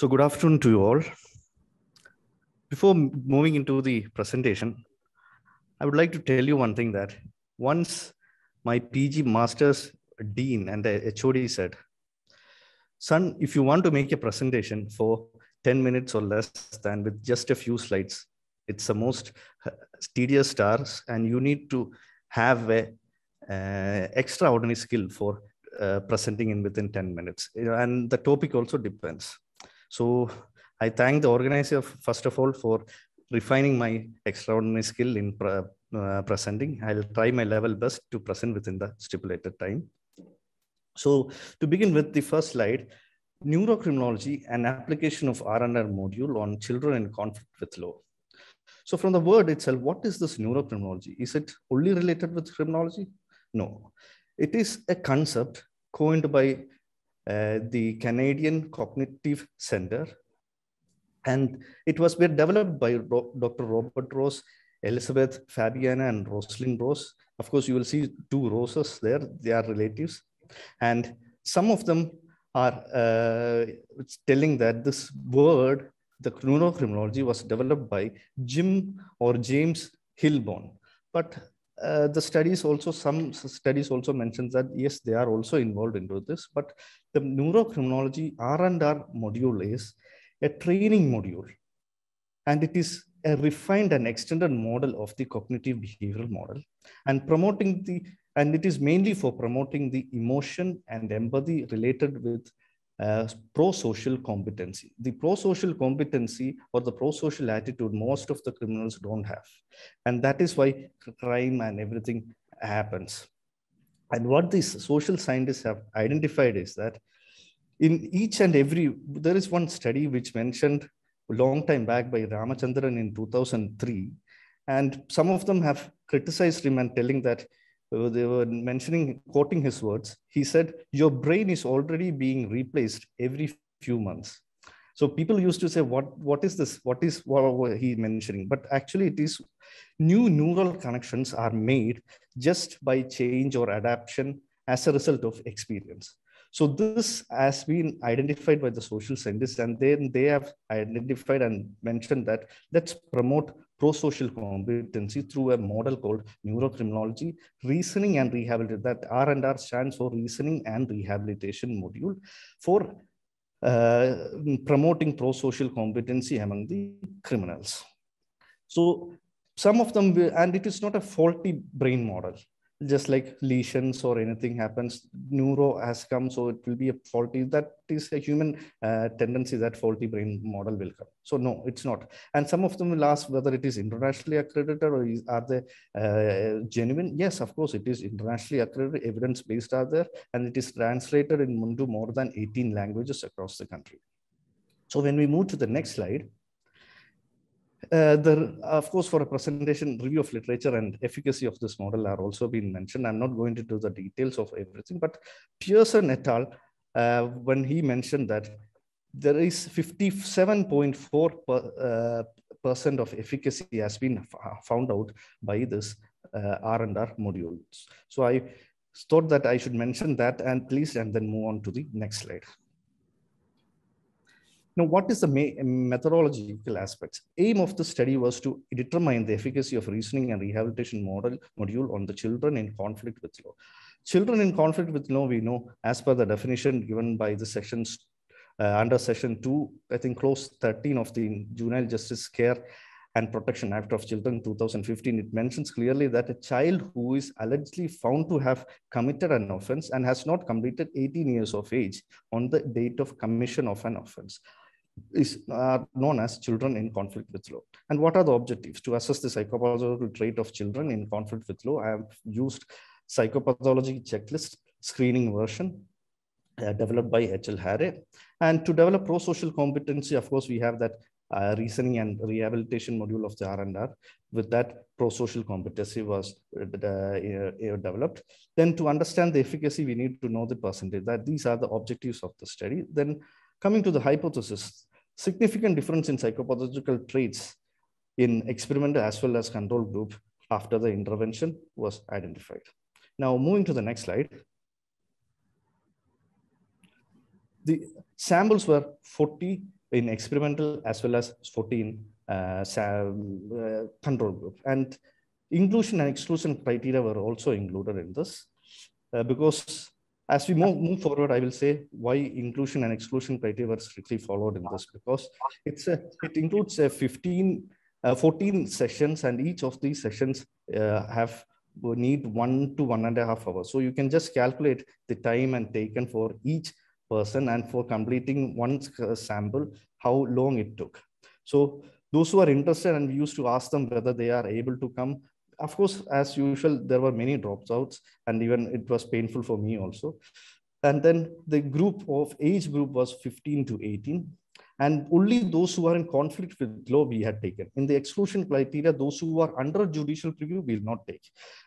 So good afternoon to you all. Before moving into the presentation, I would like to tell you one thing that once my PG master's dean and the HOD said, son, if you want to make a presentation for 10 minutes or less than with just a few slides, it's the most uh, tedious task and you need to have a uh, extraordinary skill for uh, presenting in within 10 minutes. And the topic also depends. So I thank the organizer first of all for refining my extraordinary skill in pre uh, presenting. I'll try my level best to present within the stipulated time. So to begin with the first slide, neurocriminology, an application of RNR module on children in conflict with law. So from the word itself, what is this neurocriminology? Is it only related with criminology? No, it is a concept coined by uh, the Canadian Cognitive Center. And it was developed by Ro Dr. Robert Rose, Elizabeth Fabiana, and Rosalind Rose. Of course, you will see two roses there, they are relatives. And some of them are uh, telling that this word, the neurocriminology, was developed by Jim or James Hilborn. But uh, the studies also some studies also mentions that yes they are also involved into this but the neurocriminology r&r module is a training module and it is a refined and extended model of the cognitive behavioral model and promoting the and it is mainly for promoting the emotion and empathy related with uh, pro-social competency. The pro-social competency or the pro-social attitude most of the criminals don't have. And that is why crime and everything happens. And what these social scientists have identified is that in each and every, there is one study which mentioned a long time back by Ramachandran in 2003, and some of them have criticized him and telling that they were mentioning, quoting his words, he said, your brain is already being replaced every few months. So people used to say, what, what is this? What is what he mentioning? But actually it is new neural connections are made just by change or adaptation as a result of experience. So this has been identified by the social scientists, and then they have identified and mentioned that let's promote pro-social competency through a model called neurocriminology, reasoning and rehabilitation. That R and R stands for reasoning and rehabilitation module for uh, promoting pro-social competency among the criminals. So some of them, will, and it is not a faulty brain model just like lesions or anything happens neuro has come so it will be a faulty that is a human uh, tendency that faulty brain model will come so no it's not and some of them will ask whether it is internationally accredited or is, are they uh, genuine yes of course it is internationally accredited evidence based are there and it is translated in into more than 18 languages across the country so when we move to the next slide uh, the, of course, for a presentation, review of literature and efficacy of this model are also being mentioned. I'm not going to do the details of everything, but Pearson et al, uh, when he mentioned that there is 57.4 uh, percent of efficacy has been uh, found out by this R&R module. So I thought that I should mention that and please, and then move on to the next slide. Now, what is the methodological aspects? Aim of the study was to determine the efficacy of reasoning and rehabilitation model module on the children in conflict with law. Children in conflict with law, we know as per the definition given by the sections uh, under section two, I think close 13 of the Juvenile Justice Care and Protection Act of Children 2015, it mentions clearly that a child who is allegedly found to have committed an offense and has not completed 18 years of age on the date of commission of an offense is uh, known as children in conflict with law. And what are the objectives? To assess the psychopathological trait of children in conflict with law, I have used psychopathology checklist screening version uh, developed by H.L. Harry, And to develop pro-social competency, of course, we have that uh, reasoning and rehabilitation module of the R&R. With that, pro-social competency was uh, uh, uh, developed. Then to understand the efficacy, we need to know the percentage, that these are the objectives of the study. Then coming to the hypothesis, significant difference in psychopathological traits in experiment as well as control group after the intervention was identified. Now moving to the next slide. The samples were 40 in experimental as well as 14 uh, uh, control group. And inclusion and exclusion criteria were also included in this uh, because as we move, move, forward, I will say why inclusion and exclusion criteria were strictly followed in this because it's a, it includes a 15, uh, 14 sessions and each of these sessions uh, have need one to one and a half hours. So you can just calculate the time and taken for each person and for completing one uh, sample, how long it took. So those who are interested and we used to ask them whether they are able to come. Of course, as usual, there were many dropouts and even it was painful for me also. And then the group of age group was 15 to 18 and only those who are in conflict with law we had taken. In the exclusion criteria, those who are under judicial review will not take,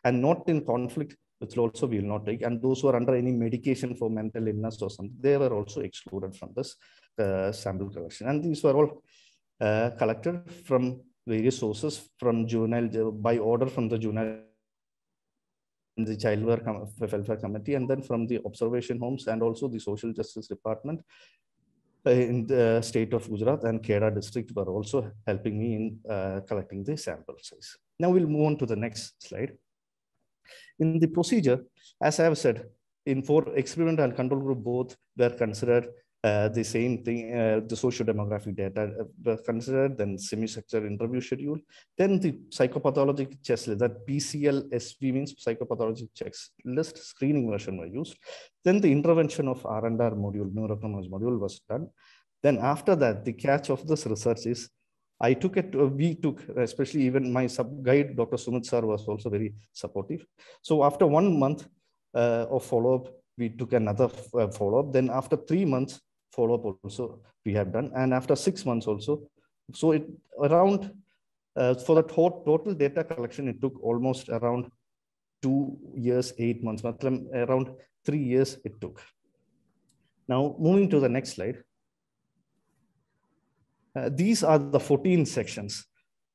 and not in conflict which also we will not take. And those who are under any medication for mental illness or something, they were also excluded from this uh, sample collection. And these were all uh, collected from various sources from juvenile, by order from the juvenile the child welfare committee and then from the observation homes and also the social justice department in the state of Gujarat and Khera district were also helping me in uh, collecting the sample size. Now we'll move on to the next slide. In the procedure, as I have said, in four experiment and control group, both were considered uh, the same thing, uh, the socio-demographic data uh, were considered, then semi-sector interview schedule, then the psychopathologic checklist, that PCLSV means psychopathologic checklist screening version were used. Then the intervention of R&R module, neurochronology module was done. Then after that, the catch of this research is I took it, uh, we took, especially even my sub guide, Dr. Sumit sir was also very supportive. So after one month uh, of follow-up, we took another uh, follow-up. Then after three months follow-up also we have done. And after six months also. So it around, uh, for the total data collection, it took almost around two years, eight months, around three years it took. Now moving to the next slide. Uh, these are the 14 sections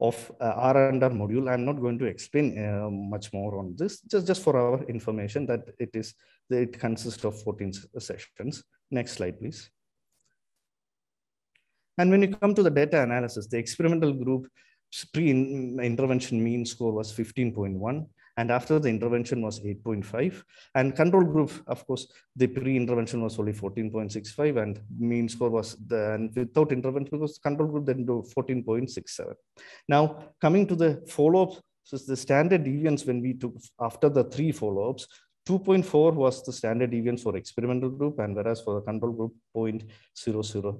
of uh, R&R module. I'm not going to explain uh, much more on this, just, just for our information that it is that it consists of 14 uh, sections. Next slide, please. And when you come to the data analysis, the experimental group pre-intervention mean score was 15.1. And after the intervention was 8.5. And control group, of course, the pre-intervention was only 14.65 and mean score was then without intervention because control group then do 14.67. Now coming to the follow-up, so the standard deviance when we took after the three follow-ups, 2.4 was the standard deviance for experimental group and whereas for the control group 0.00.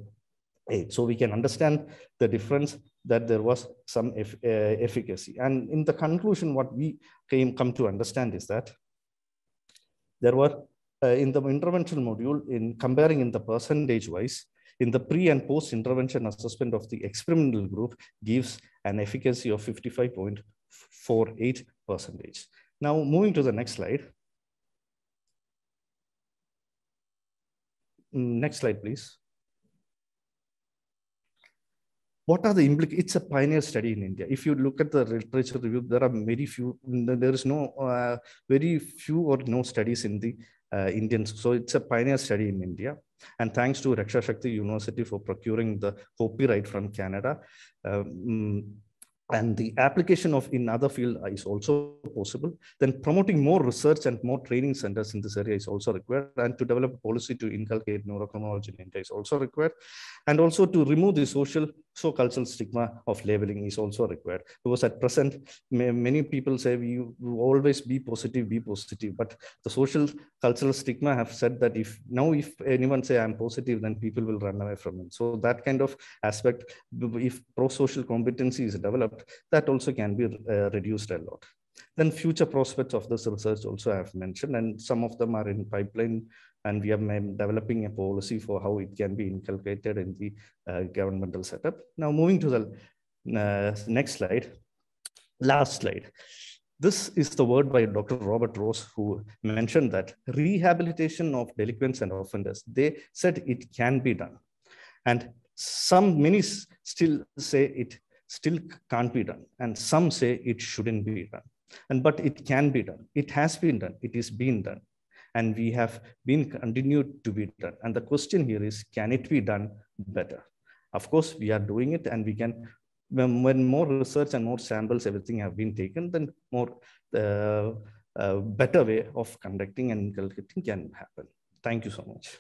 8. So we can understand the difference that there was some eff uh, efficacy. And in the conclusion, what we came come to understand is that there were uh, in the intervention module in comparing in the percentage wise, in the pre and post intervention assessment of the experimental group gives an efficacy of 55.48 percentage. Now moving to the next slide. Mm, next slide, please what are the implications? It's a pioneer study in India. If you look at the literature review, there are very few, there is no, uh, very few or no studies in the uh, Indians. So it's a pioneer study in India. And thanks to Raksha Shakti University for procuring the copyright from Canada. Um, and the application of in other field is also possible. Then promoting more research and more training centers in this area is also required. And to develop a policy to inculcate neurochronology in India is also required. And also to remove the social so cultural stigma of labeling is also required because at present, many people say we always be positive, be positive, but the social cultural stigma have said that if now if anyone say I'm positive, then people will run away from it. So that kind of aspect, if pro-social competency is developed, that also can be uh, reduced a lot. Then future prospects of this research also I have mentioned, and some of them are in pipeline and we are developing a policy for how it can be inculcated in the uh, governmental setup. Now moving to the uh, next slide, last slide. This is the word by Dr. Robert Rose, who mentioned that rehabilitation of delinquents and offenders, they said it can be done. And some, many still say it still can't be done. And some say it shouldn't be done. And but it can be done. It has been done. It is being done and we have been continued to be done. And the question here is, can it be done better? Of course, we are doing it and we can, when, when more research and more samples, everything have been taken, then more uh, uh, better way of conducting and calculating can happen. Thank you so much.